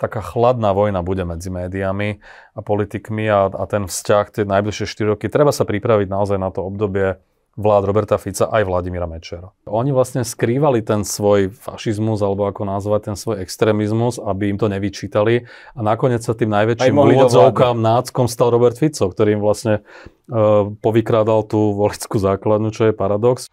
taká chladná vojna bude medzi médiami a politikmi a, a ten vzťah, tie najbližšie 4 roky, treba sa pripraviť naozaj na to obdobie vlád Roberta Fica aj Vladimíra Mečera. Oni vlastne skrývali ten svoj fašizmus, alebo ako nazvať, ten svoj extrémizmus, aby im to nevyčítali. A nakoniec sa tým najväčším úvodzovkám náckom stal Robert Fico, im vlastne e, povykrádal tú voličskú základnu, čo je paradox.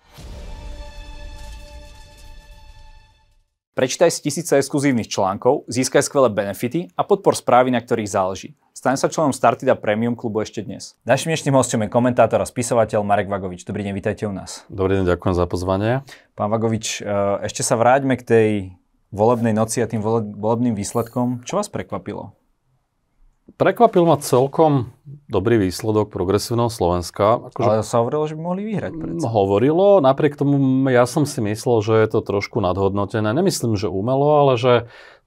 Prečítaj si tisíce exkluzívnych článkov, získaj skvelé benefity a podpor správy, na ktorých záleží. Staň sa členom Startida Premium klubu ešte dnes. Našim dnešným hostom je komentátor a spisovateľ Marek Vagovič. Dobrý deň, vítajte u nás. Dobrý deň, ďakujem za pozvanie. Pán Vagovič, e, ešte sa vráťme k tej volebnej noci a tým volebným výsledkom. Čo vás prekvapilo? Prekvapil ma celkom dobrý výsledok progresívneho Slovenska. Akože Ale sa hovorilo, že by mohli vyhrať. Predsa. Mm, hovorilo, napriek tomu mm, ja som si myslel, že je to trošku nadhodnotené. Nemyslím, že umelo, ale že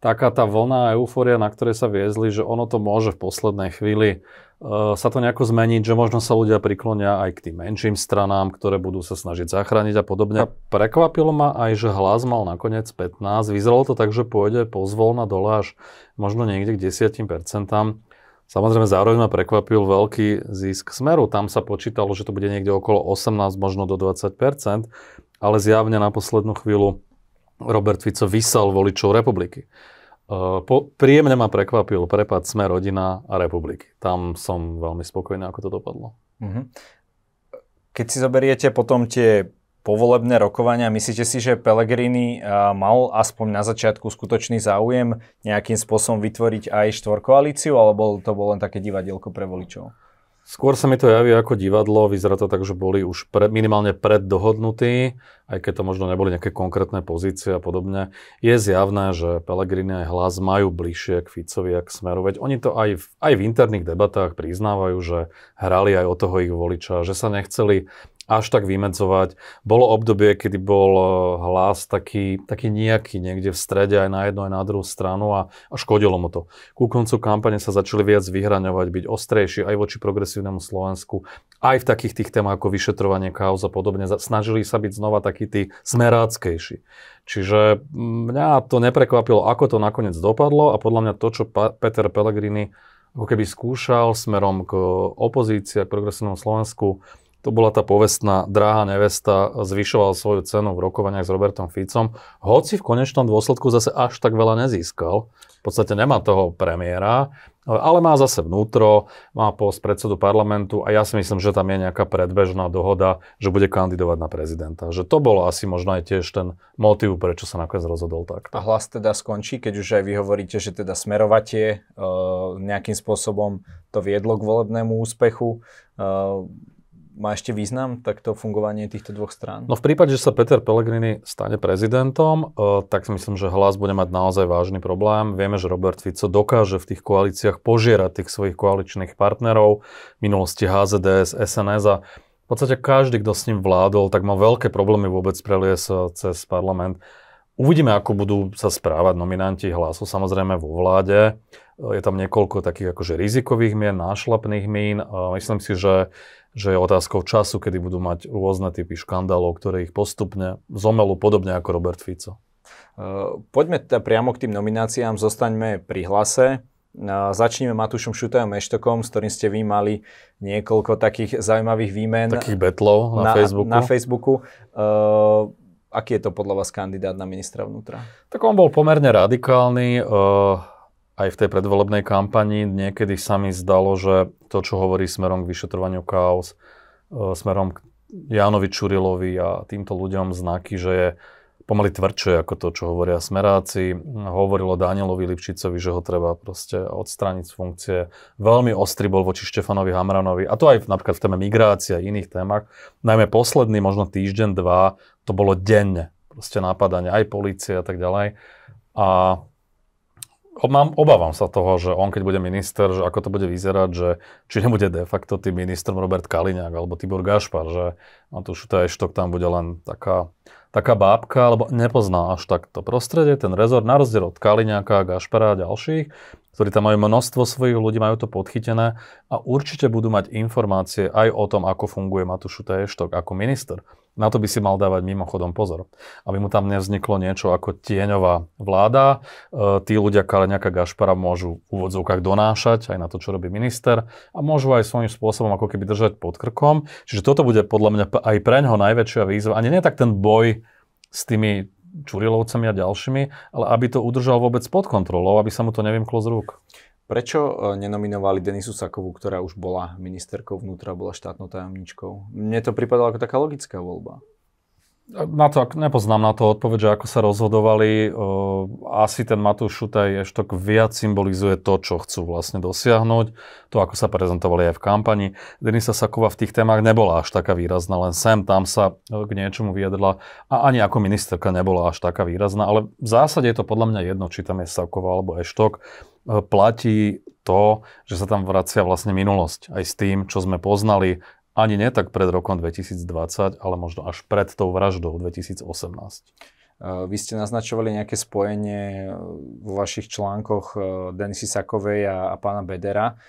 taká tá vlna eufória, na ktorej sa viezli, že ono to môže v poslednej chvíli e, sa to nejako zmeniť, že možno sa ľudia priklonia aj k tým menším stranám, ktoré budú sa snažiť zachrániť a podobne. A hm. prekvapilo ma aj, že hlas mal nakoniec 15. Vyzeralo to tak, že pôjde pozvolna dole až možno niekde k 10%. Samozrejme, zároveň ma prekvapil veľký zisk Smeru. Tam sa počítalo, že to bude niekde okolo 18, možno do 20 ale zjavne na poslednú chvíľu Robert Fico vysal voličov republiky. Po, príjemne ma prekvapil prepad Sme rodina a republiky. Tam som veľmi spokojný, ako to dopadlo. Mm-hmm. Keď si zoberiete potom tie povolebné rokovania. Myslíte si, že Pellegrini eh, mal aspoň na začiatku skutočný záujem nejakým spôsobom vytvoriť aj štvorkoalíciu, alebo to bolo len také divadielko pre voličov? Skôr sa mi to javí ako divadlo, vyzerá to tak, že boli už pre, minimálne preddohodnutí, aj keď to možno neboli nejaké konkrétne pozície a podobne. Je zjavné, že Pelegrini aj hlas majú bližšie k Ficovi a k Smeru, veď oni to aj v, aj v interných debatách priznávajú, že hrali aj o toho ich voliča, že sa nechceli až tak vymedzovať. Bolo obdobie, kedy bol eh, hlas taký, taký nejaký niekde v strede aj na jednu, aj na druhú stranu a, a škodilo mu to. Ku koncu kampane sa začali viac vyhraňovať, byť ostrejší aj voči progresívnemu Slovensku, aj v takých tých témach ako vyšetrovanie kauz a podobne. Snažili sa byť znova takí tí smeráckejší. Čiže mm, mňa to neprekvapilo, ako to nakoniec dopadlo a podľa mňa to, čo pa- Peter Pellegrini ako keby skúšal smerom k opozícii a k progresívnemu Slovensku, to bola tá povestná dráha nevesta, zvyšoval svoju cenu v rokovaniach s Robertom Ficom, hoci v konečnom dôsledku zase až tak veľa nezískal. V podstate nemá toho premiéra, ale má zase vnútro, má post predsedu parlamentu a ja si myslím, že tam je nejaká predbežná dohoda, že bude kandidovať na prezidenta. Že to bolo asi možno aj tiež ten motív, prečo sa nakoniec rozhodol tak. A hlas teda skončí, keď už aj vy hovoríte, že teda smerovate e, nejakým spôsobom to viedlo k volebnému úspechu. E, má ešte význam takto fungovanie týchto dvoch strán? No v prípade, že sa Peter Pellegrini stane prezidentom, e, tak si myslím, že hlas bude mať naozaj vážny problém. Vieme, že Robert Fico dokáže v tých koalíciách požierať tých svojich koaličných partnerov, v minulosti HZDS, SNS a v podstate každý, kto s ním vládol, tak mal veľké problémy vôbec preliesť eh, cez parlament. Uvidíme, ako budú sa správať nominanti hlasu samozrejme vo vláde. Je tam niekoľko takých akože rizikových mien, nášlapných mín. Myslím si, že, že je otázkou času, kedy budú mať rôzne typy škandálov, ktoré ich postupne zomelú podobne ako Robert Fico. Poďme teda priamo k tým nomináciám, zostaňme pri hlase. Začníme Matúšom Šutajom Eštokom, s ktorým ste vy mali niekoľko takých zaujímavých výmen. Takých betlov na, na Facebooku. Na Facebooku. Uh, aký je to podľa vás kandidát na ministra vnútra? Tak on bol pomerne radikálny. Uh, aj v tej predvolebnej kampani niekedy sa mi zdalo, že to, čo hovorí smerom k vyšetrovaniu chaos, e, smerom k Jánovi Čurilovi a týmto ľuďom znaky, že je pomaly tvrdšie ako to, čo hovoria smeráci. Hovorilo Danielovi Lipčicovi, že ho treba proste odstrániť z funkcie. Veľmi ostrý bol voči Štefanovi Hamranovi. A to aj napríklad v téme migrácie a iných témach. Najmä posledný, možno týždeň, dva, to bolo denne. Proste nápadanie aj policie a tak ďalej. A mám, obávam sa toho, že on keď bude minister, že ako to bude vyzerať, že či nebude de facto tým ministrom Robert Kaliňák alebo Tibor Gašpar, že no tu už aj štok tam bude len taká, taká bábka, alebo nepozná až tak to prostredie, ten rezort, na rozdiel od Kaliňáka, Gašpara a ďalších ktorí tam majú množstvo svojich ľudí, majú to podchytené a určite budú mať informácie aj o tom, ako funguje Matúšu Eštok ako minister. Na to by si mal dávať mimochodom pozor, aby mu tam nevzniklo niečo ako tieňová vláda. E, tí ľudia, ktoré nejaká Gašpara môžu v úvodzovkách donášať aj na to, čo robí minister a môžu aj svojím spôsobom ako keby držať pod krkom. Čiže toto bude podľa mňa aj pre ňoho najväčšia výzva. nie nie tak ten boj s tými Čurilovcami a ďalšími, ale aby to udržal vôbec pod kontrolou, aby sa mu to nevymklo z rúk. Prečo e, nenominovali Denisu Sakovu, ktorá už bola ministerkou vnútra, bola štátnou tajomničkou? Mne to pripadalo ako taká logická voľba. Na to, nepoznám na to odpoveď, že ako sa rozhodovali. Asi ten Matúš Šutaj ešte viac symbolizuje to, čo chcú vlastne dosiahnuť. To, ako sa prezentovali aj v kampani. Denisa Sakova v tých témach nebola až taká výrazná, len sem tam sa e, k niečomu vyjadrila a ani ako ministerka nebola až taká výrazná. Ale v zásade je to podľa mňa jedno, či tam je Sakova alebo Eštok. E, platí to, že sa tam vracia vlastne minulosť aj s tým, čo sme poznali, ani nie tak pred rokom 2020, ale možno až pred tou vraždou 2018. Vy ste naznačovali nejaké spojenie vo vašich článkoch Denisy Sakovej a, a pána Bedera.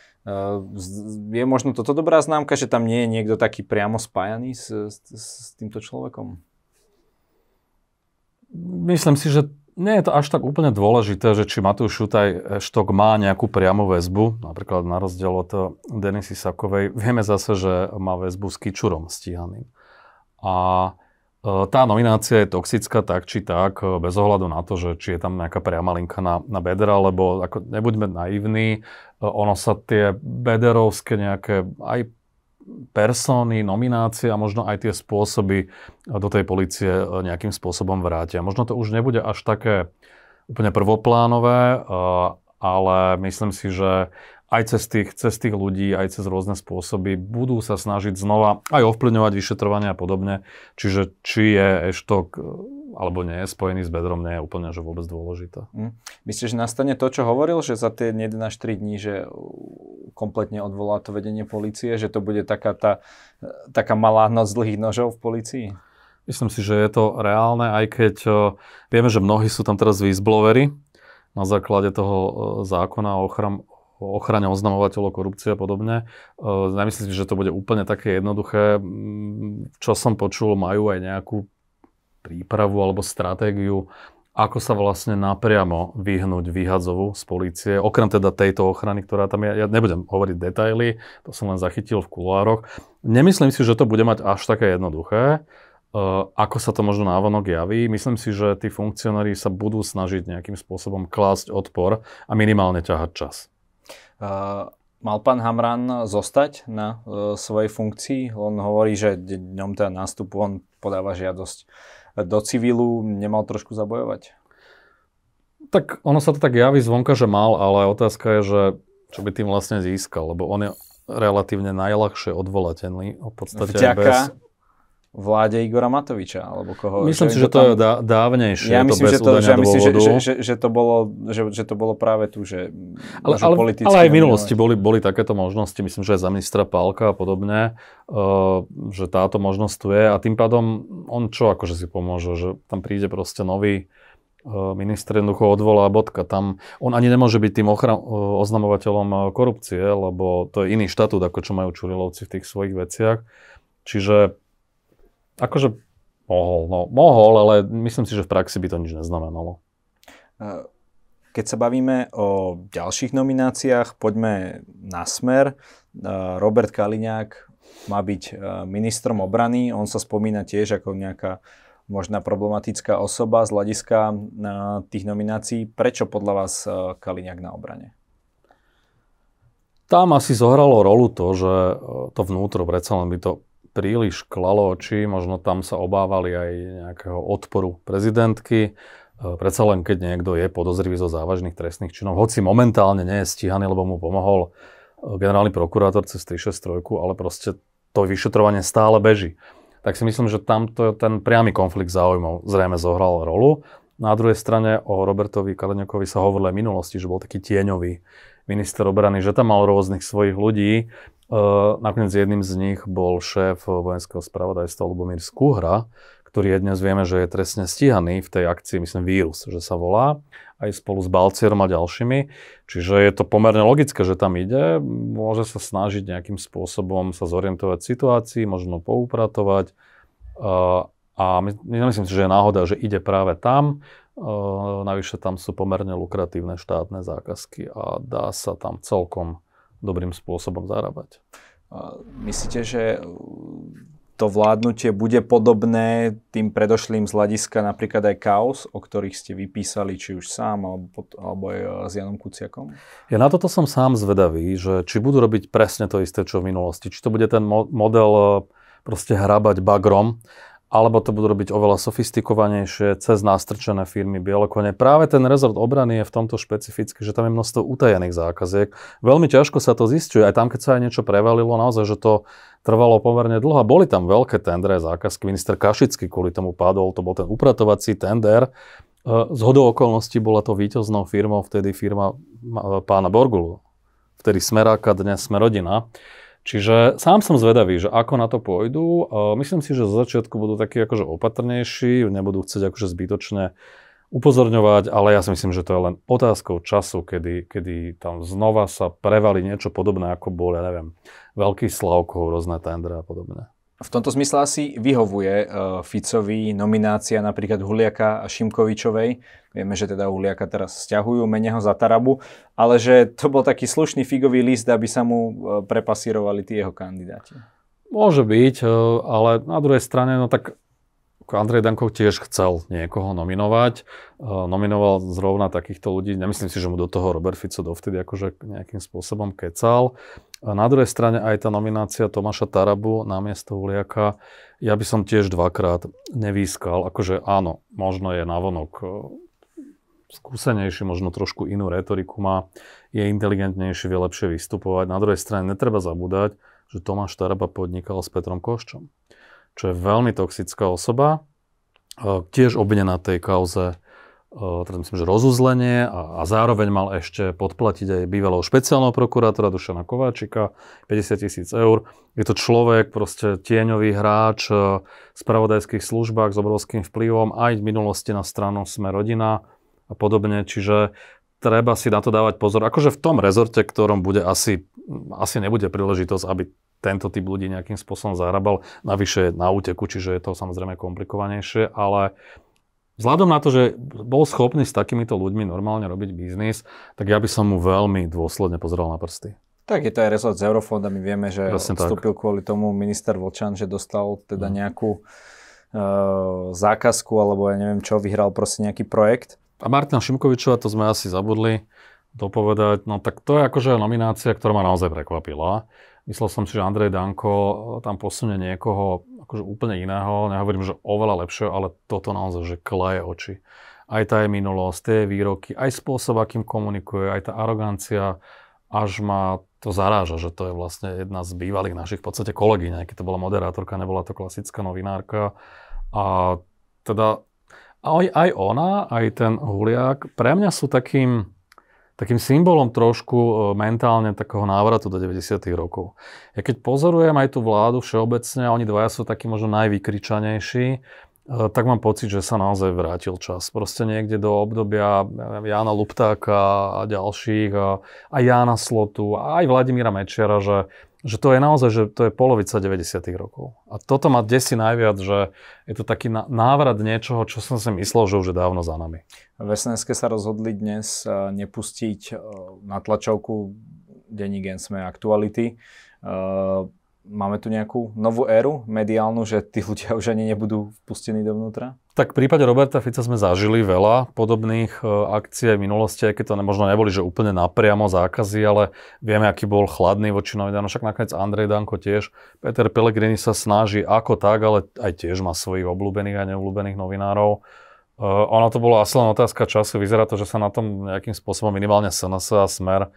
Je možno toto dobrá známka, že tam nie je niekto taký priamo spájaný s, s, s týmto človekom? Myslím si, že nie je to až tak úplne dôležité, že či Matúš Šutaj eh, štok má nejakú priamu väzbu, napríklad na rozdiel od eh, Denisy Sakovej, vieme zase, že má väzbu s Kičurom stíhaným. A eh, tá nominácia je toxická tak či tak, bez ohľadu na to, že či je tam nejaká priama linka na, na bedra, lebo ako, nebuďme naivní, ono sa tie bederovské nejaké aj persony, nominácie a možno aj tie spôsoby do tej policie e, nejakým spôsobom vrátia. Možno to už nebude až také úplne prvoplánové, e, ale myslím si, že aj cez tých, cez tých ľudí, aj cez rôzne spôsoby budú sa snažiť znova aj ovplyvňovať vyšetrovania a podobne. Čiže či je Eštok e, alebo nie, spojený s bedrom nie je úplne že vôbec dôležité. Mm. Myslíš, že nastane to, čo hovoril, že za tie 1 až 3 dní, že kompletne odvolá to vedenie policie, že to bude taká, tá, taká malá noc dlhých nožov v policii? Myslím si, že je to reálne, aj keď o, eh, vieme, že mnohí sú tam teraz výzblovery na základe toho eh, zákona o ochram, o ochrane oznamovateľov korupcie a podobne. Eh, nemyslím si, že to bude úplne také jednoduché. Mm, čo som počul, majú aj nejakú prípravu alebo stratégiu, ako sa vlastne napriamo vyhnúť vyhadzovu z policie, okrem teda tejto ochrany, ktorá tam je. Ja nebudem hovoriť detaily, to som len zachytil v kuloároch. Nemyslím si, že to bude mať až také jednoduché, Uh, ako sa to možno návonok javí. Myslím si, že tí funkcionári sa budú snažiť nejakým spôsobom klásť odpor a minimálne ťahať čas. Uh, mal pán Hamran zostať na e, svojej funkcii? On hovorí, že dňom teda nástupu on podáva žiadosť do civilu nemal trošku zabojovať? Tak ono sa to tak javí zvonka, že mal, ale otázka je, že čo by tým vlastne získal, lebo on je relatívne najľahšie odvolateľný. V podstate Vďaka... bez vláde Igora Matoviča, alebo koho. Myslím si, že to je dávnejšie, ja myslím, to že to, že, myslím, že, že, že, to bolo, že, že to bolo práve tu, že ale, ale, ale aj v minulosti boli, boli takéto možnosti, myslím, že aj za ministra Pálka a podobne, uh, že táto možnosť tu je a tým pádom on čo akože si pomôže, že tam príde proste nový eh, minister jednoducho odvolá bodka. Tam, on ani nemôže byť tým ochra- eh, oznamovateľom korupcie, lebo to je iný štatút, ako čo majú Čurilovci v tých svojich veciach. Čiže Akože mohol, no mohol, ale myslím si, že v praxi by to nič neznamenalo. Keď sa bavíme o ďalších nomináciách, poďme na smer. Robert Kaliňák má byť e, ministrom obrany, on sa spomína tiež ako nejaká možná problematická osoba z hľadiska e, tých nominácií. Prečo podľa vás e, Kaliňák na obrane? Tam asi zohralo rolu to, že to vnútro predsa len by to príliš klalo oči, možno tam sa obávali aj nejakého odporu prezidentky. E, predsa len, keď niekto je podozrivý zo závažných trestných činov, hoci momentálne nie je stíhaný, lebo mu pomohol e, generálny prokurátor cez 363, ale proste to vyšetrovanie stále beží. Tak si myslím, že tamto ten priamy konflikt záujmov zrejme zohral rolu. Na druhej strane o Robertovi Kaleňokovi sa hovorilo aj v minulosti, že bol taký tieňový minister obrany, že tam mal rôznych svojich ľudí, Nakoniec jedným z nich bol šéf vojenského spravodajstva Lubomír Skuhra, ktorý je dnes vieme, že je trestne stíhaný v tej akcii, myslím, vírus, že sa volá, aj spolu s Balcierom a ďalšími. Čiže je to pomerne logické, že tam ide. Môže sa snažiť nejakým spôsobom sa zorientovať v situácii, možno poupratovať. A nemyslím si, že je náhoda, že ide práve tam. Navyše tam sú pomerne lukratívne štátne zákazky a dá sa tam celkom dobrým spôsobom zarábať. Myslíte, že uh, to vládnutie bude podobné tým predošlým z hľadiska napríklad aj kaos, o ktorých ste vypísali či už sám alebo, alebo aj uh, s Janom Kuciakom? Ja na toto som sám zvedavý, že či budú robiť presne to isté, čo v minulosti. Či to bude ten model uh, proste hrabať bagrom alebo to budú robiť oveľa sofistikovanejšie cez nástrčené firmy bielokone. Práve ten rezort obrany je v tomto špecifický, že tam je množstvo utajených zákaziek. Veľmi ťažko sa to zistuje, aj tam, keď sa aj niečo prevalilo, naozaj, že to trvalo pomerne dlho. Boli tam veľké tendre, zákazky. Minister Kašický kvôli tomu padol, to bol ten upratovací tender. E, Z hodou okolností bola to víťaznou firmou, vtedy firma pána Borgulu, vtedy Smeráka, dnes Smerodina. rodina. Čiže sám som zvedavý, že ako na to pôjdu. Myslím si, že zo začiatku budú takí akože opatrnejší, nebudú chcieť akože zbytočne upozorňovať, ale ja si myslím, že to je len otázkou času, kedy, kedy tam znova sa prevali niečo podobné, ako bol, ja neviem, veľký Slavkov, rôzne tendre a podobné. V tomto zmysle asi vyhovuje e, Ficovi nominácia napríklad Huliaka a Šimkovičovej. Vieme, že teda Huliaka teraz stiahujú, menia ho za Tarabu, ale že to bol taký slušný figový list, aby sa mu e, prepasírovali tí jeho kandidáti. Môže byť, e, ale na druhej strane, no tak Andrej Dankov tiež chcel niekoho nominovať. E, nominoval zrovna takýchto ľudí. Nemyslím si, že mu do toho Robert Fico dovtedy akože nejakým spôsobom kecal. A na druhej strane aj tá nominácia Tomáša Tarabu na miesto Uliaka, ja by som tiež dvakrát nevýskal. Akože áno, možno je navonok e, skúsenejší, možno trošku inú retoriku má, je inteligentnejší, vie lepšie vystupovať. Na druhej strane netreba zabúdať, že Tomáš Taraba podnikal s Petrom Koščom čo je veľmi toxická osoba, e, tiež obvinená tej kauze e, teda myslím, že rozuzlenie a, a zároveň mal ešte podplatiť aj bývalého špeciálneho prokurátora Dušana Kováčika 50 tisíc eur. Je to človek, proste tieňový hráč e, v spravodajských službách s obrovským vplyvom aj v minulosti na stranu Sme rodina a podobne, čiže treba si na to dávať pozor. Akože v tom rezorte, ktorom bude asi, asi nebude príležitosť, aby tento typ ľudí nejakým spôsobom zahrabal. Navyše na úteku, čiže je to samozrejme komplikovanejšie, ale vzhľadom na to, že bol schopný s takýmito ľuďmi normálne robiť biznis, tak ja by som mu veľmi dôsledne pozeral na prsty. Tak je to aj rezort s eurofondami. Vieme, že Presne vstúpil tak. kvôli tomu minister Vlčan, že dostal teda mhm. nejakú e, zákazku alebo ja neviem čo, vyhral proste nejaký projekt. A Martina Šimkovičova, to sme asi zabudli dopovedať, no tak to je akože nominácia, ktorá ma naozaj prekvapila. Myslel som si, že Andrej Danko tam posunie niekoho akože úplne iného, nehovorím, že oveľa lepšie, ale toto naozaj, že klaje oči. Aj tá je minulosť, tie výroky, aj spôsob, akým komunikuje, aj tá arogancia, až ma to zaráža, že to je vlastne jedna z bývalých našich v podstate kolegyň, keď to bola moderátorka, nebola to klasická novinárka. A teda aj, aj ona, aj ten Huliak pre mňa sú takým, takým symbolom trošku e, mentálne takého návratu do 90. rokov. Ja keď pozorujem aj tú vládu všeobecne, oni dvaja sú takí možno najvykričanejší, e, tak mám pocit, že sa naozaj vrátil čas. Proste niekde do obdobia Jána Luptáka a ďalších, a Jána Slotu, a aj Vladimíra Mečiara, že že to je naozaj, že to je polovica 90. rokov. A toto ma desí najviac, že je to taký návrat niečoho, čo som si myslel, že už je dávno za nami. V SNS sa rozhodli dnes eh, nepustiť eh, na tlačovku denní sme aktuality. Eh, máme tu nejakú novú éru mediálnu, že tí ľudia už ani nebudú vpustení dovnútra? Tak v prípade Roberta Fica sme zažili veľa podobných e, akcií v minulosti, aj keď to možno neboli, že úplne napriamo zákazy, ale vieme, aký bol chladný voči novinárom. Však nakoniec Andrej Danko tiež. Peter Pellegrini sa snaží ako tak, ale aj tiež má svojich obľúbených a neobľúbených novinárov. E, ono to bola asi len otázka času. Vyzerá to, že sa na tom nejakým spôsobom minimálne SNS a Smer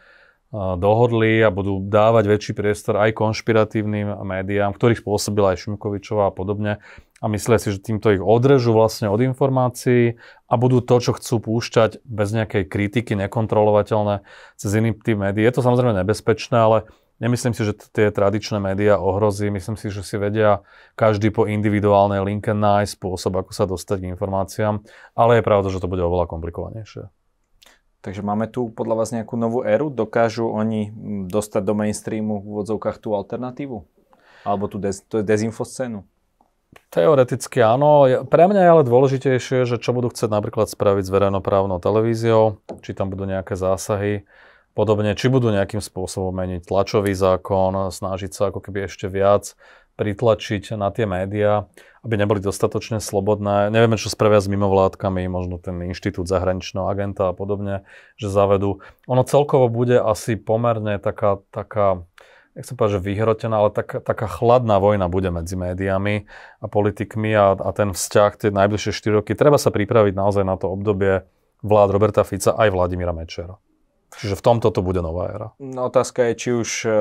dohodli a budú dávať väčší priestor aj konšpiratívnym médiám, ktorých spôsobila aj Šimkovičová a podobne. A myslia si, že týmto ich odrežú vlastne od informácií a budú to, čo chcú púšťať bez nejakej kritiky, nekontrolovateľné cez iný tým médií. Je to samozrejme nebezpečné, ale Nemyslím si, že tie tradičné médiá ohrozí. Myslím si, že si vedia každý po individuálnej linke nájsť spôsob, ako sa dostať k informáciám. Ale je pravda, že to bude oveľa komplikovanejšie. Takže máme tu podľa vás nejakú novú éru? Dokážu oni mm, dostať do mainstreamu v úvodzovkách tú alternatívu? Alebo tú, dez, tú scénu? Teoreticky áno. Pre mňa je ale dôležitejšie, že čo budú chcieť napríklad spraviť s verejnoprávnou televíziou, či tam budú nejaké zásahy, podobne, či budú nejakým spôsobom meniť tlačový zákon, snažiť sa ako keby ešte viac pritlačiť na tie médiá, aby neboli dostatočne slobodné. Nevieme, čo spravia s mimovládkami, možno ten inštitút zahraničného agenta a podobne, že zavedú. Ono celkovo bude asi pomerne taká, taká nech sa že vyhrotená, ale tak, taká chladná vojna bude medzi médiami a politikmi a, a ten vzťah, tie najbližšie 4 roky, treba sa pripraviť naozaj na to obdobie vlád Roberta Fica aj Vladimíra Mečera. Čiže v tomto to bude nová éra. No, otázka je, či už e,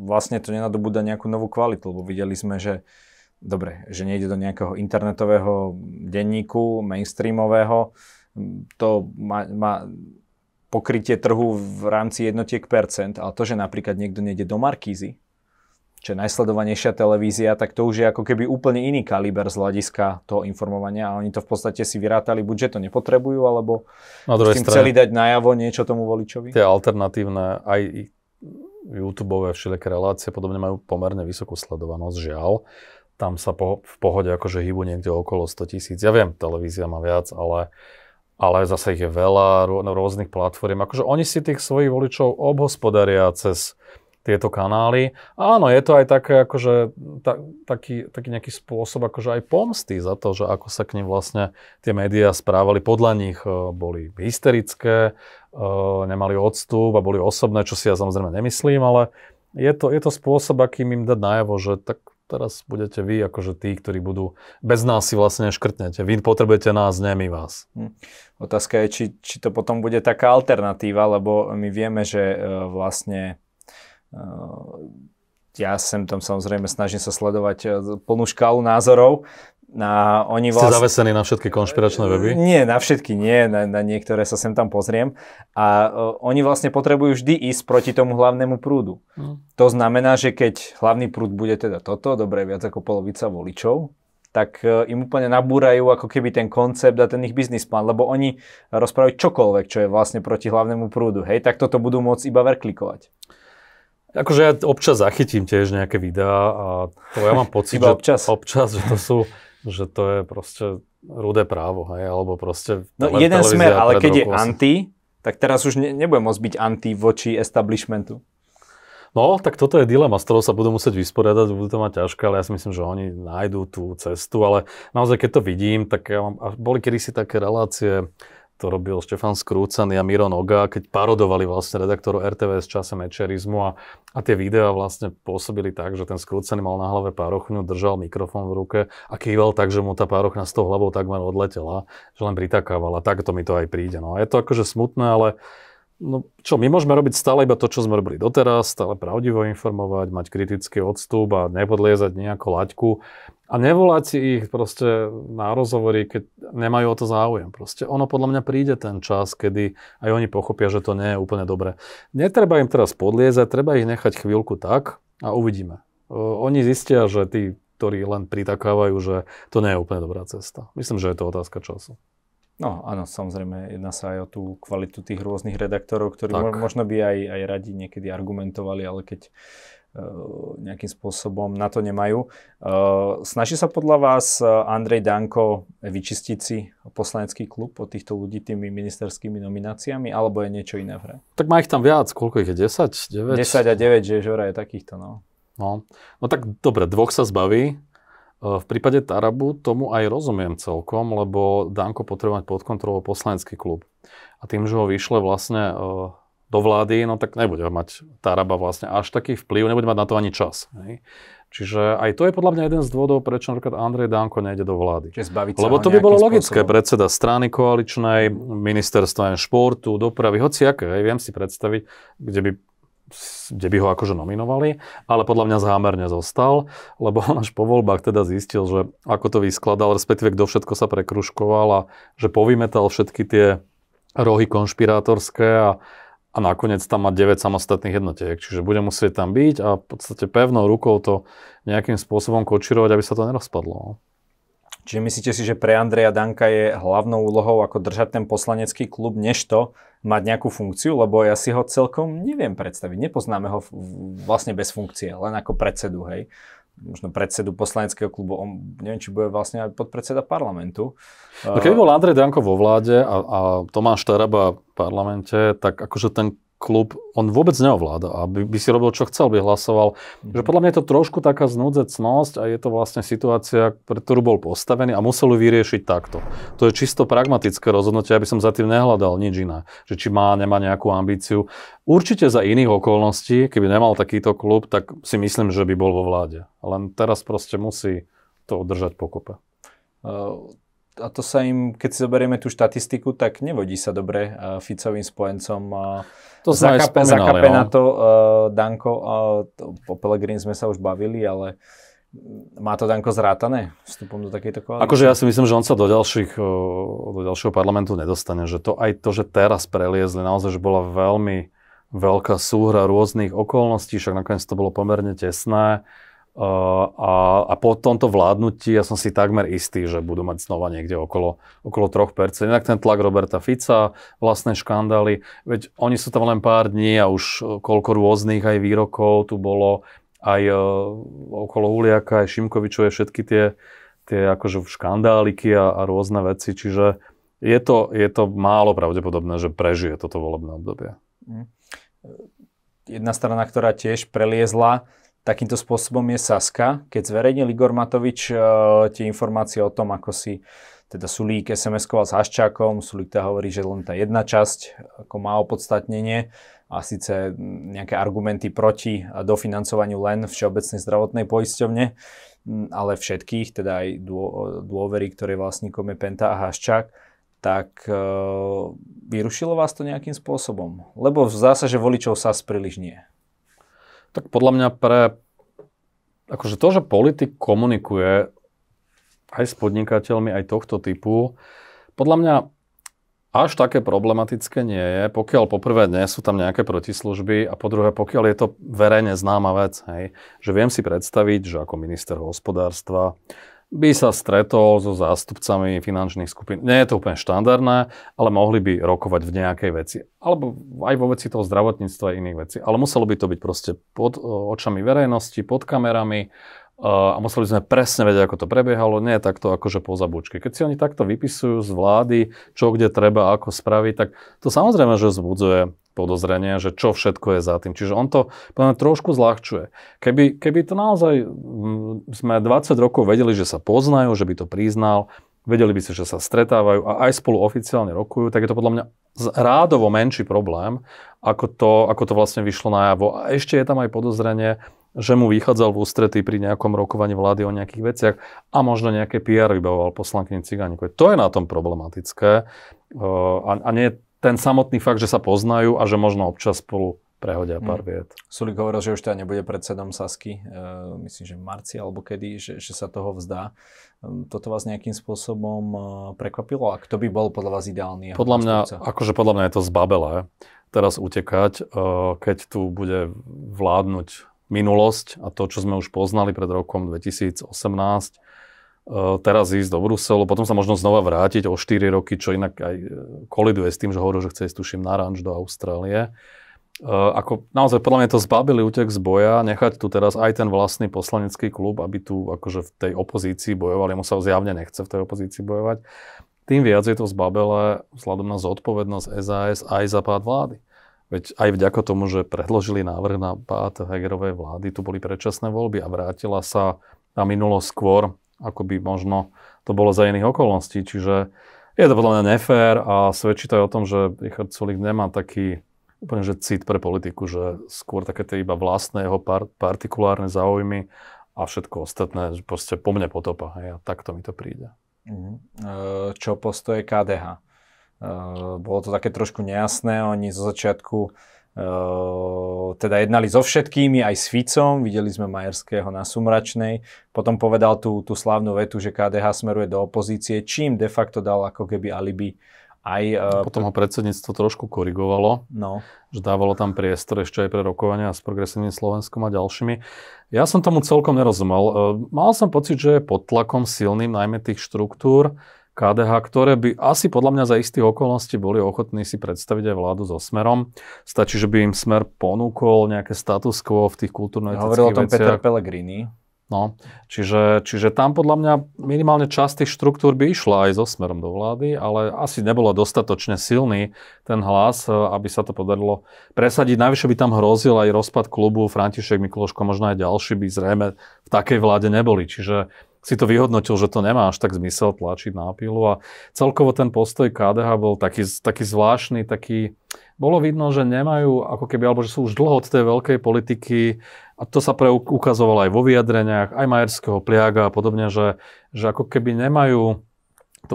vlastne to nenadobúda nejakú novú kvalitu, lebo videli sme, že dobre, že nejde do nejakého internetového denníku, mainstreamového, to má, má pokrytie trhu v rámci jednotiek percent, ale to, že napríklad niekto nejde do Markízy, čo je najsledovanejšia televízia, tak to už je ako keby úplne iný kaliber z hľadiska toho informovania a oni to v podstate si vyrátali, buď že to nepotrebujú, alebo Na s tým strane, chceli dať najavo niečo tomu voličovi. Tie alternatívne, aj YouTube všelijaké relácie podobne majú pomerne vysokú sledovanosť, žiaľ. Tam sa po, v pohode akože hýbu niekde okolo 100 tisíc. Ja viem, televízia má viac, ale ale zase ich je veľa rôznych platform. Akože oni si tých svojich voličov obhospodaria cez tieto kanály. A áno, je to aj také, akože, ta, taký, taký nejaký spôsob akože aj pomsty za to, že ako sa k nim vlastne tie médiá správali. Podľa nich e, boli hysterické, e, nemali odstup a boli osobné, čo si ja samozrejme nemyslím, ale je to, je to spôsob, akým im dať najavo, že tak teraz budete vy akože tí, ktorí budú, bez nás si vlastne škrtnete. Vy potrebujete nás, nie my vás. Hm. Otázka je, či, či to potom bude taká alternatíva, lebo my vieme, že e, vlastne Ehm, ja sem tam samozrejme snažím sa sledovať eh, plnú škálu názorov. Na, oni Ste vlastne- zavesení na všetky konšpiračné ehm, weby? Nie, na všetky nie, na, na niektoré sa sem tam pozriem. A uh, oni vlastne potrebujú vždy ísť proti tomu hlavnému prúdu. Mm. To znamená, že keď hlavný prúd bude teda toto, dobre, viac ako polovica voličov, tak eh, im úplne nabúrajú ako keby ten koncept a ten ich biznis plán, lebo oni rozprávajú čokoľvek, čo je vlastne proti hlavnému prúdu. Hej, tak toto budú môcť iba verklikovať. Akože ja občas zachytím tiež nejaké videá a to ja mám pocit, že občas. občas, že to sú, že to je proste rudé právo, hej, alebo proste... No jeden smer, ale keď je anti, tak teraz už ne, nebude môcť byť anti voči establishmentu. No, tak toto je dilema, s ktorou sa budú musieť vysporiadať, budú to mať ťažké, ale ja si myslím, že oni nájdú tú cestu, ale naozaj, keď to vidím, tak ja mám, boli kedysi také relácie, to robil Štefan Skrúcan a Miro Noga, keď parodovali vlastne redaktorov RTVS čase mečerizmu a, a tie videá vlastne pôsobili tak, že ten Skrúcaný mal na hlave párochňu, držal mikrofón v ruke a kýval tak, že mu tá párochňa s tou hlavou takmer odletela, že len pritakávala. Tak to mi to aj príde. No a je to akože smutné, ale no, čo, my môžeme robiť stále iba to, čo sme robili doteraz, stále pravdivo informovať, mať kritický odstup a nepodliezať nejakú laťku. A nevolať si ich proste na rozhovory, keď nemajú o to záujem. Proste ono podľa mňa príde ten čas, kedy aj oni pochopia, že to nie je úplne dobré. Netreba im teraz podliezať, treba ich nechať chvíľku tak a uvidíme. Oni zistia, že tí, ktorí len pritakávajú, že to nie je úplne dobrá cesta. Myslím, že je to otázka času. No áno, samozrejme, jedná sa aj o tú kvalitu tých rôznych redaktorov, ktorí tak. možno by aj, aj radi niekedy argumentovali, ale keď Eh, nejakým spôsobom na to nemajú. Eh, snaží sa podľa vás eh, Andrej Danko vyčistiť si poslanecký klub od týchto ľudí tými ministerskými nomináciami, alebo je niečo iné v hre? Tak má ich tam viac, koľko ich je? 10? 9? 10 a 9, že Žora je takýchto, no. No, no tak dobre, dvoch sa zbaví. V prípade Tarabu tomu aj rozumiem celkom, lebo Danko potrebuje mať pod kontrolou poslanecký klub. A tým, že ho vyšle vlastne do vlády, no tak nebude mať tá raba vlastne až taký vplyv, nebude mať na to ani čas. Hej. Čiže aj to je podľa mňa jeden z dôvodov, prečo napríklad Andrej Danko nejde do vlády. sa Lebo to by bolo logické, spôsobom. predseda strany koaličnej, ministerstva športu, dopravy, aké, hej, viem si predstaviť, kde by kde by ho akože nominovali, ale podľa mňa zámerne zostal, lebo on až po voľbách teda zistil, že ako to vyskladal, respektíve kto všetko sa prekruškoval a že povymetal všetky tie rohy konšpirátorské a a nakoniec tam má 9 samostatných jednotiek. Čiže bude musieť tam byť a v podstate pevnou rukou to nejakým spôsobom kočirovať, aby sa to nerozpadlo. No. Čiže myslíte si, že pre Andreja Danka je hlavnou úlohou ako držať ten poslanecký klub, než to mať nejakú funkciu? Lebo ja si ho celkom neviem predstaviť. Nepoznáme ho vlastne bez funkcie, len ako predsedu, hej možno predsedu poslaneckého klubu, on neviem, či bude vlastne aj podpredseda parlamentu. No keby bol Andrej Danko vo vláde a, a Tomáš Taraba v parlamente, tak akože ten klub, on vôbec neovláda, aby by si robil, čo chcel, by hlasoval. Mm-hmm. Že podľa mňa je to trošku taká znúdzecnosť a je to vlastne situácia, pre ktorú bol postavený a musel ju vyriešiť takto. To je čisto pragmatické rozhodnutie, aby som za tým nehľadal nič iné. Že či má, nemá nejakú ambíciu. Určite za iných okolností, keby nemal takýto klub, tak si myslím, že by bol vo vláde. Len teraz proste musí to udržať pokope. Uh a to sa im, keď si zoberieme tú štatistiku, tak nevodí sa dobre uh, Ficovým spojencom. Uh, to sme zakape, zakape no. na to, uh, Danko, uh, to, po Pelegrín sme sa už bavili, ale má to Danko zrátané vstupom do takejto koalície? Akože ja si myslím, že on sa do, ďalších, do ďalšieho parlamentu nedostane. Že to aj to, že teraz preliezli, naozaj, že bola veľmi veľká súhra rôznych okolností, však nakoniec to bolo pomerne tesné a, a po tomto vládnutí ja som si takmer istý, že budú mať znova niekde okolo, okolo 3%. Inak ten tlak Roberta Fica, vlastné škandály, veď oni sú tam len pár dní a už e, koľko rôznych aj výrokov tu bolo, aj uh, okolo Uliaka, aj Šimkovičové všetky tie, tie akože škandáliky a, a rôzne veci, čiže je to, je to málo pravdepodobné, že prežije toto volebné obdobie. Hm. Jedna strana, ktorá tiež preliezla, Takýmto spôsobom je Saska. Keď zverejnil Igor Matovič e, tie informácie o tom, ako si teda Sulík SMS-koval s Haščákom, Sulík teda hovorí, že len tá jedna časť e, ako má opodstatnenie a síce mm, nejaké argumenty proti e, dofinancovaniu len Všeobecnej zdravotnej poisťovne, mm, ale všetkých, teda aj e, dôvery, ktoré vlastníkom je Penta a Haščák, tak e, vyrušilo vás to nejakým spôsobom? Lebo zdá sa, že voličov sa príliš nie. Tak podľa mňa pre... Akože to, že politik komunikuje aj s podnikateľmi, aj tohto typu, podľa mňa až také problematické nie je, pokiaľ poprvé nie sú tam nejaké protislužby a po druhé, pokiaľ je to verejne známa vec, hej, že viem si predstaviť, že ako minister hospodárstva by sa stretol so zástupcami finančných skupín. Nie je to úplne štandardné, ale mohli by rokovať v nejakej veci. Alebo aj vo veci toho zdravotníctva a iných veci, Ale muselo by to byť proste pod očami verejnosti, pod kamerami e, a museli sme presne vedieť, ako to prebiehalo. Nie je takto akože po zabúčke. Keď si oni takto vypisujú z vlády, čo kde treba, ako spraviť, tak to samozrejme, že zbudzuje podozrenia, že čo všetko je za tým. Čiže on to podľa trošku zľahčuje. Keby, keby to naozaj mm, sme 20 rokov vedeli, že sa poznajú, že by to priznal, vedeli by si, že sa stretávajú a aj spolu oficiálne rokujú, tak je to podľa mňa rádovo menší problém, ako to, ako to vlastne vyšlo najavo. A ešte je tam aj podozrenie, že mu vychádzal v ústretí pri nejakom rokovaní vlády o nejakých veciach a možno nejaké PR vybavoval poslankyni Cigánikovi. To je na tom problematické a, a nie ten samotný fakt, že sa poznajú a že možno občas spolu prehodia hm. pár hmm. viet. Sulik hovoril, že už teda nebude predsedom Sasky, e, myslím, že v marci alebo kedy, že, že sa toho vzdá. E, toto vás nejakým spôsobom e, prekvapilo? A kto by bol podľa vás ideálny? Podľa mňa, akože podľa mňa je to zbabelé teraz utekať, e, keď tu bude vládnuť minulosť a to, čo sme už poznali pred rokom 2018, Eh, teraz ísť do Bruselu, potom sa možno znova vrátiť o 4 roky, čo inak aj eh, koliduje s tým, že hovorí že chce ísť tuším na ranč do Austrálie. Uh, ako naozaj podľa mňa to zbabili útek z boja, nechať tu teraz aj ten vlastný poslanecký klub, aby tu akože v tej opozícii bojovali, mu sa zjavne nechce v tej opozícii bojovať. Tým viac je to zbabele vzhľadom na zodpovednosť SAS aj za pád vlády. Veď aj vďaka tomu, že predložili návrh na pád Hegerovej vlády, tu boli predčasné voľby a vrátila sa na minulo skôr ako by možno to bolo za iných okolností. Čiže je to podľa mňa nefér a svedčí to aj o tom, že Richard Sulik nemá taký úplne že cit pre politiku, že skôr také tie iba vlastné jeho par- partikulárne záujmy a všetko ostatné proste po mne potopa. Hej, a takto mi to príde. Mhm. E, čo postoje KDH? E, bolo to také trošku nejasné, oni zo začiatku Ehm, teda jednali so všetkými, aj s Ficom, videli sme Majerského na Sumračnej, potom povedal tú, tú slávnu vetu, že KDH smeruje do opozície, čím de facto dal ako keby alibi aj... Uh, potom ho predsedníctvo trošku korigovalo, no. že dávalo tam priestor ešte aj pre rokovania s progresívnym Slovenskom a ďalšími. Ja som tomu celkom nerozumel. Ehm, mal som pocit, že je pod tlakom silným najmä tých štruktúr, KDH, ktoré by asi podľa mňa za istých okolností boli ochotní si predstaviť aj vládu so Smerom. Stačí, že by im Smer ponúkol nejaké status quo v tých kultúrno ja Hovoril o tom veciach. Peter Pellegrini. No, čiže, čiže tam podľa mňa minimálne časť tých štruktúr by išla aj so smerom do vlády, ale asi nebolo dostatočne silný ten hlas, e, aby sa to podarilo presadiť. Najvyššie by tam hrozil aj rozpad klubu, František Mikuloško, možno aj ďalší by zrejme v takej vláde neboli. Čiže si to vyhodnotil, že to nemá až tak zmysel tlačiť na pilu a celkovo ten postoj KDH bol taký, taký zvláštny, taký, bolo vidno, že nemajú ako keby, alebo že sú už dlho od tej veľkej politiky a to sa preukazovalo aj vo vyjadreniach, aj Majerského pliaga a podobne, že, že ako keby nemajú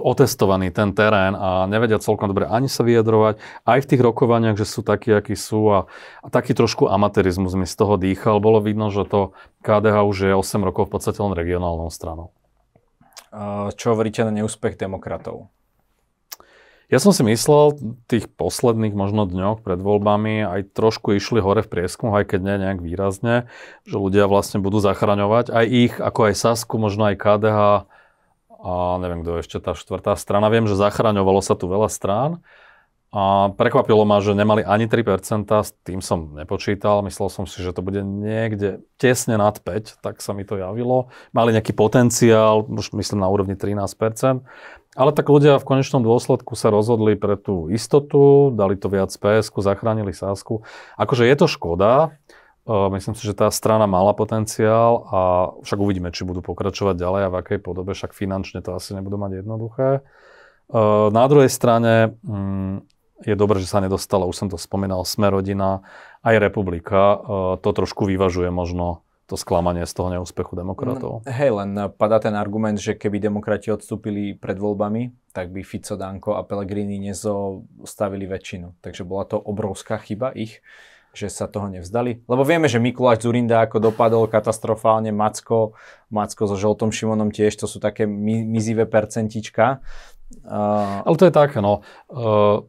otestovaný ten terén a nevedia celkom dobre ani sa vyjadrovať, aj v tých rokovaniach, že sú takí, akí sú a, a taký trošku amatérizmus mi z toho dýchal. Bolo vidno, že to KDH už je 8 rokov v podstate len regionálnou stranou. Čo hovoríte na neúspech demokratov? Ja som si myslel tých posledných možno dňoch pred voľbami aj trošku išli hore v prieskumu, aj keď nie nejak výrazne, že ľudia vlastne budú zachraňovať aj ich, ako aj Sasku, možno aj KDH, a neviem, kto ešte tá štvrtá strana. Viem, že zachraňovalo sa tu veľa strán a prekvapilo ma, že nemali ani 3%, s tým som nepočítal, myslel som si, že to bude niekde tesne nad 5, tak sa mi to javilo. Mali nejaký potenciál, už myslím na úrovni 13%, ale tak ľudia v konečnom dôsledku sa rozhodli pre tú istotu, dali to viac PSK, zachránili sásku, Akože je to škoda, Myslím si, že tá strana mala potenciál a však uvidíme, či budú pokračovať ďalej a v akej podobe, však finančne to asi nebudú mať jednoduché. Na druhej strane mm, je dobré, že sa nedostala, už som to spomínal, Sme rodina, aj republika. To trošku vyvažuje možno to sklamanie z toho neúspechu demokratov. No, hej, len padá ten argument, že keby demokrati odstúpili pred voľbami, tak by Fico, Danko a Pellegrini nezostavili väčšinu. Takže bola to obrovská chyba ich že sa toho nevzdali? Lebo vieme, že Mikuláš Zurinda ako dopadol katastrofálne, Macko, Macko so Žoltom Šimonom tiež, to sú také mizivé percentička. Uh... Ale to je tak, no. Uh,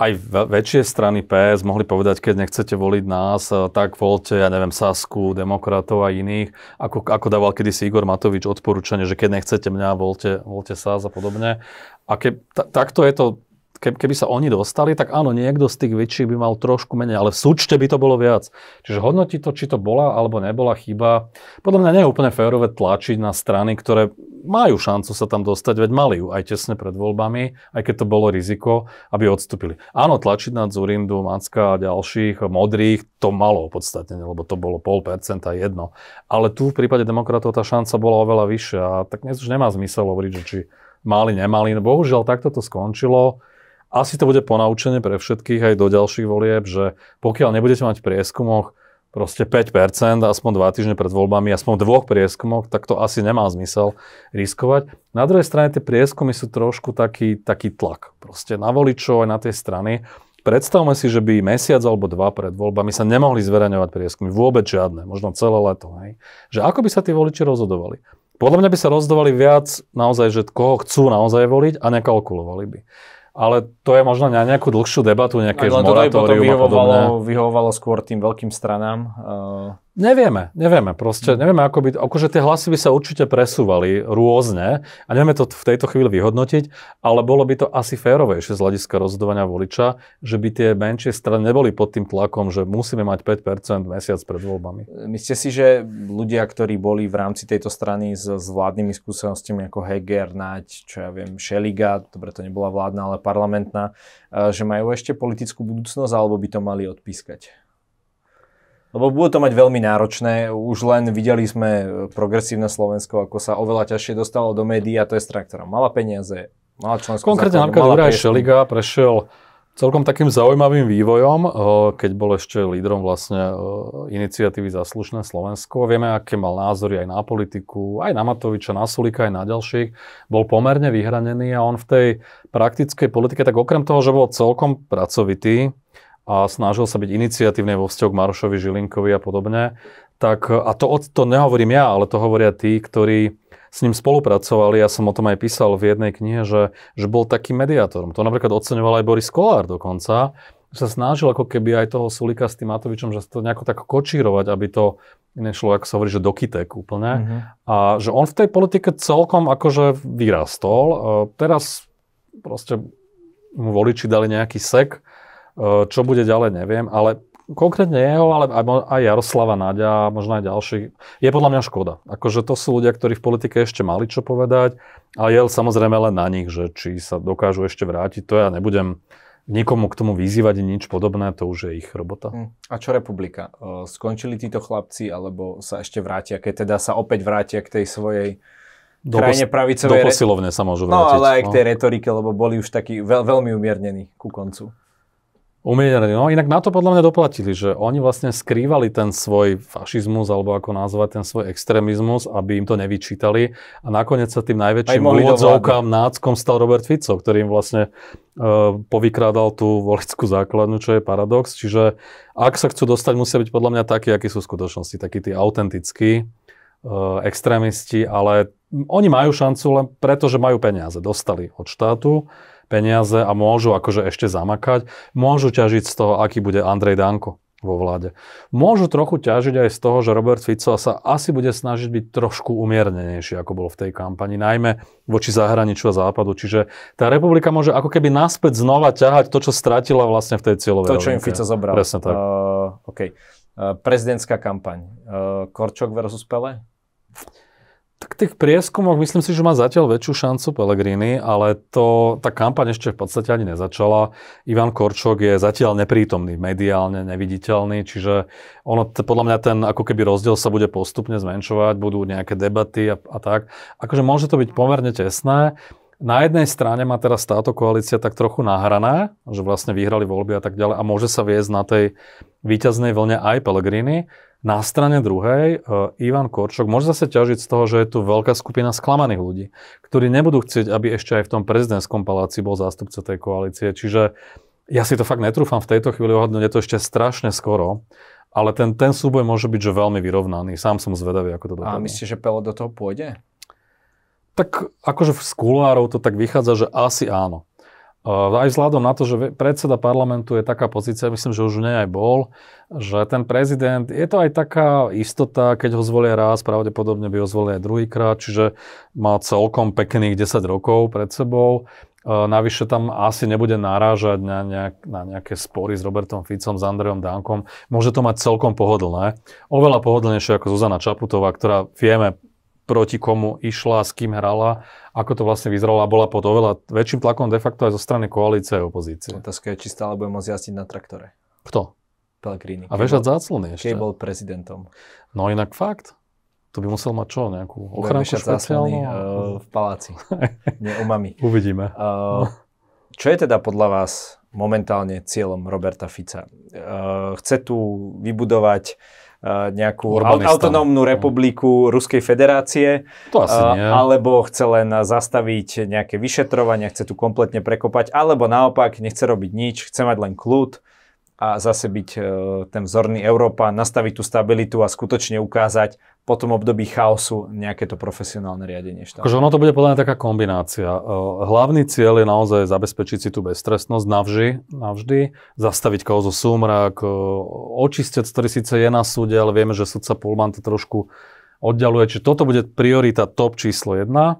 aj väčšie strany PS mohli povedať, keď nechcete voliť nás, e, tak voľte, ja neviem, Sasku, demokratov a iných, ako, ako dával kedysi Igor Matovič odporúčanie, že keď nechcete mňa, voľte, voľte Sas a podobne. A ke, t- takto je to keby sa oni dostali, tak áno, niekto z tých väčších by mal trošku menej, ale v súčte by to bolo viac. Čiže hodnotiť to, či to bola alebo nebola chyba, podľa mňa nie je úplne férové tlačiť na strany, ktoré majú šancu sa tam dostať, veď mali ju aj tesne pred voľbami, aj keď to bolo riziko, aby odstúpili. Áno, tlačiť na Zurindu, Macka a ďalších, modrých, to malo opodstatnenie, lebo to bolo pol percenta jedno. Ale tu v prípade demokratov tá šanca bola oveľa vyššia a tak dnes už nemá zmysel hovoriť, že či mali, nemali. No bohužiaľ, takto to skončilo asi to bude ponaučenie pre všetkých aj do ďalších volieb, že pokiaľ nebudete mať v prieskumoch proste 5%, aspoň 2 týždne pred voľbami, aspoň dvoch prieskumoch, tak to asi nemá zmysel riskovať. Na druhej strane tie prieskumy sú trošku taký, taký tlak proste na voličov aj na tej strany. Predstavme si, že by mesiac alebo dva pred voľbami sa nemohli zverejňovať prieskumy, vôbec žiadne, možno celé leto. Hej. Že ako by sa tí voliči rozhodovali? Podľa mňa by sa rozhodovali viac naozaj, že koho chcú naozaj voliť a nekalkulovali by ale to je možno na nejakú dlhšiu debatu, nejaké no, no, moratórium a podobne. Vyhovovalo, vyhovovalo skôr tým veľkým stranám. Eh, Nevieme, nevieme proste, mm. nevieme ako by, akože tie hlasy by sa určite presúvali rôzne a nevieme to v tejto chvíli vyhodnotiť, ale bolo by to asi férovejšie z hľadiska rozhodovania voliča, že by tie menšie strany neboli pod tým tlakom, že musíme mať 5% mesiac pred voľbami. Myslíte si, že ľudia, ktorí boli v rámci tejto strany s, s vládnymi skúsenostiami ako Heger, Naď, čo ja viem, Šeliga, dobre to nebola vládna, ale parlamentná, eh, že majú ešte politickú budúcnosť alebo by to mali odpískať? Lebo bude to mať veľmi náročné. Už len videli sme e, progresívne Slovensko, ako sa oveľa ťažšie dostalo do médií a to je strana, ktorá mala peniaze, mala členskú Konkrétne napríklad Juraj Šeliga prešiel celkom takým zaujímavým vývojom, e, keď bol ešte lídrom vlastne e, iniciatívy za slušné Slovensko. Vieme, aké mal názory aj na politiku, aj na Matoviča, na Sulika, aj na ďalších. Bol pomerne vyhranený a on v tej praktickej politike, tak okrem toho, že bol celkom pracovitý, a snažil sa byť iniciatívne vo vzťahu k Marošovi, Žilinkovi a podobne, tak, a to, to nehovorím ja, ale to hovoria tí, ktorí s ním spolupracovali, ja som o tom aj písal v jednej knihe, že, že bol takým mediátorom. To napríklad oceňoval aj Boris Kolár dokonca, že sa snažil ako keby aj toho Sulika s tým Matovičom, že to nejako tak kočírovať, aby to nešlo, ako sa hovorí, že dokytek úplne. Mm-hmm. A že on v tej politike celkom akože vyrastol. Teraz proste mu voliči dali nejaký sek, čo bude ďalej, neviem, ale konkrétne jeho, ale aj Jaroslava Nadia, možno aj ďalší, je podľa mňa škoda. Akože to sú ľudia, ktorí v politike ešte mali čo povedať a je samozrejme len na nich, že či sa dokážu ešte vrátiť, to ja nebudem nikomu k tomu vyzývať nič podobné, to už je ich robota. Hm. A čo republika? Skončili títo chlapci alebo sa ešte vrátia, keď teda sa opäť vrátia k tej svojej do krajine pravicovej... Do posilovne sa môžu no, vrátiť. No ale aj no. k tej retorike, lebo boli už takí veľ, veľmi umiernení ku koncu. Umierali. No inak na to podľa mňa doplatili, že oni vlastne skrývali ten svoj fašizmus, alebo ako nazvať ten svoj extrémizmus, aby im to nevyčítali. A nakoniec sa tým najväčším úvodzovkám náckom stal Robert Fico, ktorý im vlastne e, povykrádal tú volickú základňu, čo je paradox. Čiže ak sa chcú dostať, musia byť podľa mňa takí, akí sú v skutočnosti, takí tí autentickí e, extrémisti, ale oni majú šancu len preto, že majú peniaze. Dostali od štátu peniaze a môžu akože ešte zamakať, môžu ťažiť z toho, aký bude Andrej Danko vo vláde. Môžu trochu ťažiť aj z toho, že Robert Fico sa asi bude snažiť byť trošku umiernenejší, ako bol v tej kampani, najmä voči zahraničiu a západu. Čiže tá republika môže ako keby naspäť znova ťahať to, čo stratila vlastne v tej cieľovej To, čo im Fico zobral. Presne tak. Uh, okay. uh, prezidentská kampaň. Uh, Korčok versus Pele? k tých prieskumoch myslím si, že má zatiaľ väčšiu šancu Pellegrini, ale to, tá kampaň ešte v podstate ani nezačala. Ivan Korčok je zatiaľ neprítomný, mediálne neviditeľný, čiže ono, podľa mňa ten ako keby rozdiel sa bude postupne zmenšovať, budú nejaké debaty a, a tak. Akože môže to byť pomerne tesné. Na jednej strane má teraz táto koalícia tak trochu nahraná, že vlastne vyhrali voľby a tak ďalej a môže sa viesť na tej výťaznej vlne aj Pellegrini. Na strane druhej, e, Ivan Korčok môže zase ťažiť z toho, že je tu veľká skupina sklamaných ľudí, ktorí nebudú chcieť, aby ešte aj v tom prezidentskom paláci bol zástupca tej koalície. Čiže ja si to fakt netrúfam v tejto chvíli ohodnúť, je to ešte strašne skoro, ale ten, ten súboj môže byť že veľmi vyrovnaný. Sám som zvedavý, ako to dopadne. A myslíš, že Pelo do toho pôjde? Tak akože v skulárov to tak vychádza, že asi áno. Aj vzhľadom na to, že predseda parlamentu je taká pozícia, myslím, že už nej aj bol, že ten prezident, je to aj taká istota, keď ho zvolia raz, pravdepodobne by ho zvolia aj druhýkrát, čiže má celkom pekných 10 rokov pred sebou. Navyše tam asi nebude narážať na, nejak, na nejaké spory s Robertom Ficom, s Andrejom Dankom. Môže to mať celkom pohodlné. Oveľa pohodlnejšie ako Zuzana Čaputová, ktorá vieme proti komu išla, s kým hrala, ako to vlastne vyzeralo a bola pod oveľa väčším tlakom de facto aj zo strany koalície a opozície. Otázka je, či stále bude môcť jazdiť na traktore. Kto? Pellegrini. A vežať záclony ešte. Keď bol prezidentom. No inak fakt. To by musel mať čo, nejakú ochranku špeciálnu? Uh, v paláci. Nie, u mami. Uvidíme. Uh, čo je teda podľa vás momentálne cieľom Roberta Fica? Uh, chce tu vybudovať Eh, nejakú Urbanistan. autonómnu republiku Ruskej federácie, to asi eh, nie. alebo chce len zastaviť nejaké vyšetrovanie, chce tu kompletne prekopať, alebo naopak nechce robiť nič, chce mať len kľud a zase byť e, ten vzorný Európa, nastaviť tú stabilitu a skutočne ukázať po tom období chaosu nejaké to profesionálne riadenie štátu. Akože ono to bude podľa mňa taká kombinácia. E, hlavný cieľ je naozaj zabezpečiť si tú beztrestnosť navždy, navždy zastaviť kauzu súmrak, e, očistec, ktorý síce je na súde, ale vieme, že sudca Pullman to trošku oddialuje. Čiže toto bude priorita top číslo jedna.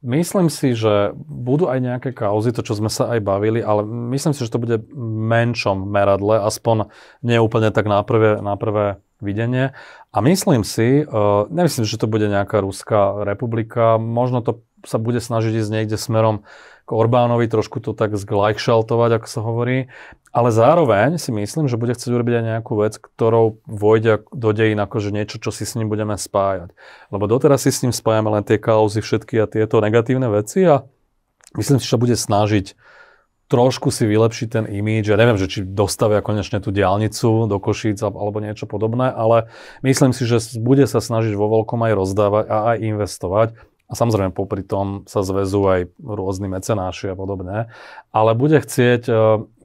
Myslím si, že budú aj nejaké kauzy, to čo sme sa aj bavili, ale myslím si, že to bude menšom meradle, aspoň nie úplne tak na prvé, na prvé videnie. A myslím si, eh, nemyslím, že to bude nejaká Ruská republika, možno to sa bude snažiť ísť niekde smerom k Orbánovi trošku to tak zglajkšaltovať, ako sa hovorí. Ale zároveň si myslím, že bude chcieť urobiť aj nejakú vec, ktorou vojde do dejín akože niečo, čo si s ním budeme spájať. Lebo doteraz si s ním spájame len tie kauzy, všetky a tieto negatívne veci a myslím si, že bude snažiť trošku si vylepšiť ten imíč. Ja neviem, že či dostavia konečne tú diálnicu do Košíc alebo niečo podobné, ale myslím si, že bude sa snažiť vo veľkom aj rozdávať a aj investovať. A samozrejme, popri tom sa zväzú aj rôzni mecenáši a podobne. Ale bude chcieť, e,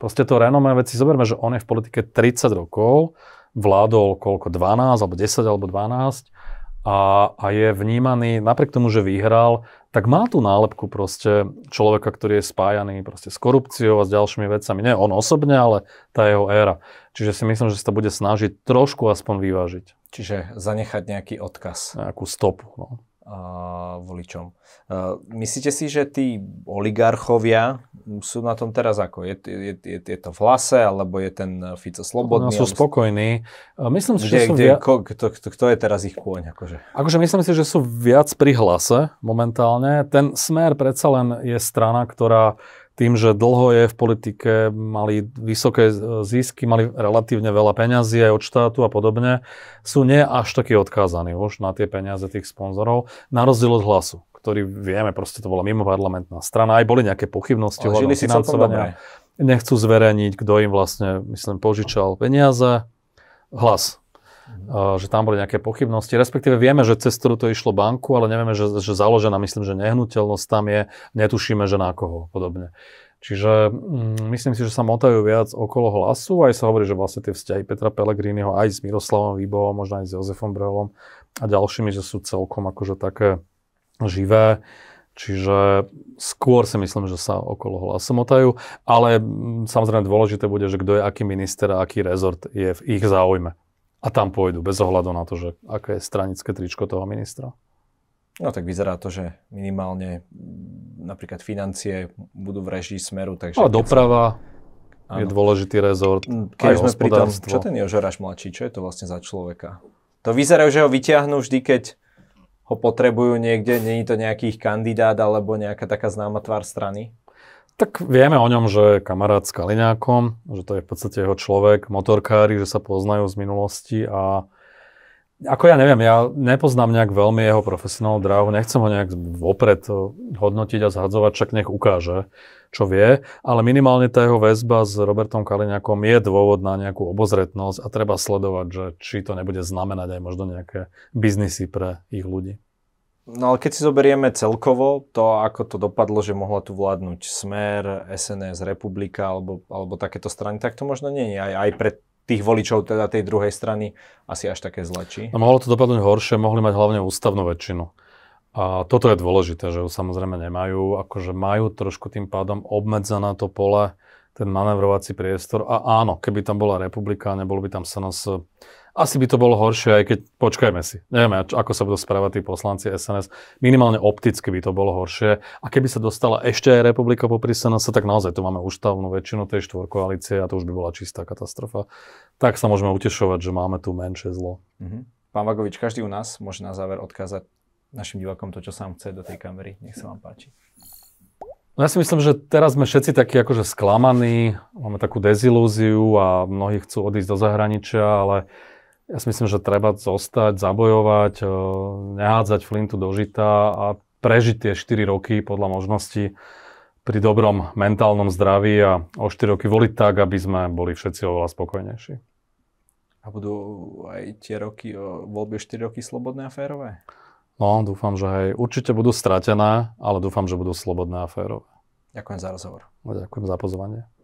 proste to renomé veci, zoberme, že on je v politike 30 rokov, vládol koľko, 12 alebo 10 alebo 12 a, a je vnímaný, napriek tomu, že vyhral, tak má tú nálepku proste človeka, ktorý je spájaný proste s korupciou a s ďalšími vecami. Nie on osobne, ale tá jeho éra. Čiže si myslím, že sa to bude snažiť trošku aspoň vyvážiť. Čiže zanechať nejaký odkaz. Nejakú stopu. No. Uh voličom. Eh, myslíte si, že tí oligarchovia sú na tom teraz ako? Je, je, je, je to v hlase, alebo je ten Fico slobodný? No, sú spokojní. Eh, myslím si, kde, že sú kde, via... ko, kto, kto, kto je teraz ich kôň? Akože? akože myslím si, že sú viac pri hlase momentálne. Ten smer predsa len je strana, ktorá tým, že dlho je v politike, mali vysoké zisky, mali relatívne veľa peňazí aj od štátu a podobne, sú nie až takí odkázaní už na tie peniaze tých sponzorov, na rozdiel od hlasu ktorý vieme, proste to bola mimoparlamentná strana, aj boli nejaké pochybnosti ohľadom financovania. Nechcú zverejniť, kto im vlastne, myslím, požičal peniaze. Hlas mm-hmm. že tam boli nejaké pochybnosti. Respektíve vieme, že cez ktorú to išlo banku, ale nevieme, že, že založená, myslím, že nehnuteľnosť tam je, netušíme, že na koho podobne. Čiže mm, myslím si, že sa motajú viac okolo hlasu, aj sa hovorí, že vlastne tie vzťahy Petra Pellegriniho aj s Miroslavom Výbovom, možno aj s Jozefom Brelom a ďalšími, že sú celkom akože také živé. Čiže skôr si myslím, že sa okolo hlasu motajú, ale mm, samozrejme dôležité bude, že kto je aký minister a aký rezort je v ich záujme a tam pôjdu, bez ohľadu na to, že aké je stranické tričko toho ministra? No tak vyzerá to, že minimálne napríklad financie budú v režii smeru, takže... A doprava sa... je dôležitý rezort, mm, keď sme pri tom, čo ten Jožoraš mladší, čo je to vlastne za človeka? To vyzerá, že ho vyťahnú vždy, keď ho potrebujú niekde, není to nejaký kandidát alebo nejaká taká známa tvár strany? Tak vieme o ňom, že je kamarát s Kaliňákom, že to je v podstate jeho človek, motorkári, že sa poznajú z minulosti a ako ja neviem, ja nepoznám nejak veľmi jeho profesionálnu dráhu, nechcem ho nejak vopred eh, hodnotiť a zhadzovať, však nech ukáže, čo vie, ale minimálne tá jeho väzba s Robertom Kaliňákom je dôvod na nejakú obozretnosť a treba sledovať, že či to nebude znamenať aj možno nejaké biznisy pre ich ľudí. No ale keď si zoberieme celkovo to, ako to dopadlo, že mohla tu vládnuť Smer, SNS, Republika alebo, alebo takéto strany, tak to možno nie je aj, aj pre tých voličov teda tej druhej strany asi až také zlačí. No mohlo to dopadnúť horšie, mohli mať hlavne ústavnú väčšinu. A toto je dôležité, že ju samozrejme nemajú, akože majú trošku tým pádom obmedzené to pole, ten manevrovací priestor. A áno, keby tam bola republika, nebolo by tam SNS, asi by to bolo horšie, aj keď počkajme si. Nevieme, ako sa budú správať tí poslanci SNS. Minimálne opticky by to bolo horšie. A keby sa dostala ešte aj republika popri SNS, tak naozaj tu máme ústavnú väčšinu tej štvorkoalície a to už by bola čistá katastrofa. Tak sa môžeme utešovať, že máme tu menšie zlo. Mm-hmm. Pán Vagovič, každý u nás môže na záver odkázať našim divakom, to, čo vám chce do tej kamery. Nech sa vám páči. No ja si myslím, že teraz sme všetci takí akože sklamaní, máme takú dezilúziu a mnohí chcú odísť do zahraničia, ale ja si myslím, že treba zostať, zabojovať, eh, nehádzať flintu do žita a prežiť tie 4 roky podľa možností pri dobrom mentálnom zdraví a o 4 roky voliť tak, aby sme boli všetci oveľa spokojnejší. A budú aj tie roky, eh, voľby 4 roky slobodné a férové? No, dúfam, že aj Určite budú stratené, ale dúfam, že budú slobodné a férové. Ďakujem za rozhovor. No, ďakujem za pozvanie.